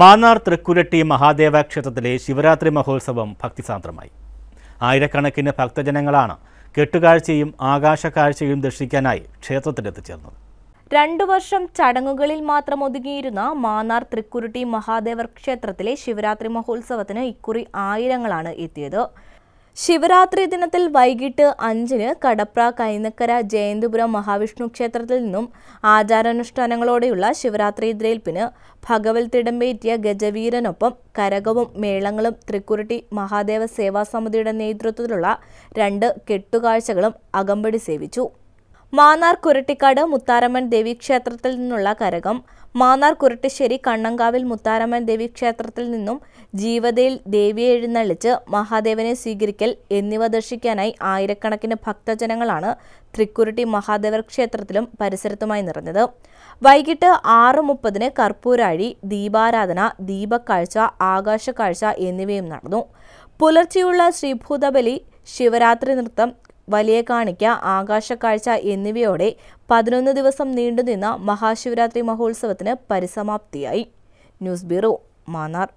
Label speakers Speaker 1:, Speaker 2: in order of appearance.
Speaker 1: മാന്നാർ തൃക്കുരട്ടി മഹാദേവ ക്ഷേത്രത്തിലെ ശിവരാത്രി മഹോത്സവം ഭക്തിസാന്ദ്രമായി ആയിരക്കണക്കിന് ഭക്തജനങ്ങളാണ് കെട്ടുകാഴ്ചയും ആകാശക്കാഴ്ചയും ദർശിക്കാനായി ക്ഷേത്രത്തിലെത്തിച്ചേർന്നത്
Speaker 2: രണ്ടു വർഷം ചടങ്ങുകളിൽ മാത്രം ഒതുങ്ങിയിരുന്ന മാന്നാർ തൃക്കുരുട്ടി മഹാദേവർ ക്ഷേത്രത്തിലെ ശിവരാത്രി മഹോത്സവത്തിന് ഇക്കുറി ആയിരങ്ങളാണ് എത്തിയത് ശിവരാത്രി ദിനത്തിൽ വൈകിട്ട് അഞ്ചിന് കടപ്ര കൈനക്കര ജയന്തിപുരം മഹാവിഷ്ണു ക്ഷേത്രത്തിൽ നിന്നും ആചാരാനുഷ്ഠാനങ്ങളോടെയുള്ള ശിവരാത്രി ദ്രേൽപ്പിന് ഭഗവത് തിടമ്പേറ്റിയ ഗജവീരനൊപ്പം കരകവും മേളങ്ങളും തൃക്കുരുട്ടി മഹാദേവ സേവാ സമിതിയുടെ നേതൃത്വത്തിലുള്ള രണ്ട് കെട്ടുകാഴ്ചകളും അകമ്പടി സേവിച്ചു മാന്നാർ കുരട്ടിക്കാട് മുത്താരമ്മൻ ദേവി ക്ഷേത്രത്തിൽ നിന്നുള്ള കരകം മാന്നാർ കുരട്ടിശ്ശേരി കണ്ണങ്കാവിൽ മുത്താരമ്മൻ ദേവി ക്ഷേത്രത്തിൽ നിന്നും ജീവതയിൽ ദേവിയെ എഴുന്നള്ളിച്ച് മഹാദേവനെ സ്വീകരിക്കൽ എന്നിവ ദർശിക്കാനായി ആയിരക്കണക്കിന് ഭക്തജനങ്ങളാണ് തൃക്കുരുട്ടി മഹാദേവർ ക്ഷേത്രത്തിലും പരിസരത്തുമായി നിറഞ്ഞത് വൈകിട്ട് ആറ് മുപ്പതിന് കർപ്പൂരാഴി ദീപാരാധന ദീപക്കാഴ്ച ആകാശക്കാഴ്ച എന്നിവയും നടന്നു പുലർച്ചെയുള്ള ശ്രീഭൂതബലി ശിവരാത്രി നൃത്തം വലിയ കാണിക്ക ആകാശക്കാഴ്ച എന്നിവയോടെ പതിനൊന്ന് ദിവസം നീണ്ടുനിന്ന മഹാശിവരാത്രി മഹോത്സവത്തിന് പരിസമാപ്തിയായി ന്യൂസ് ബ്യൂറോ മാന്നാർ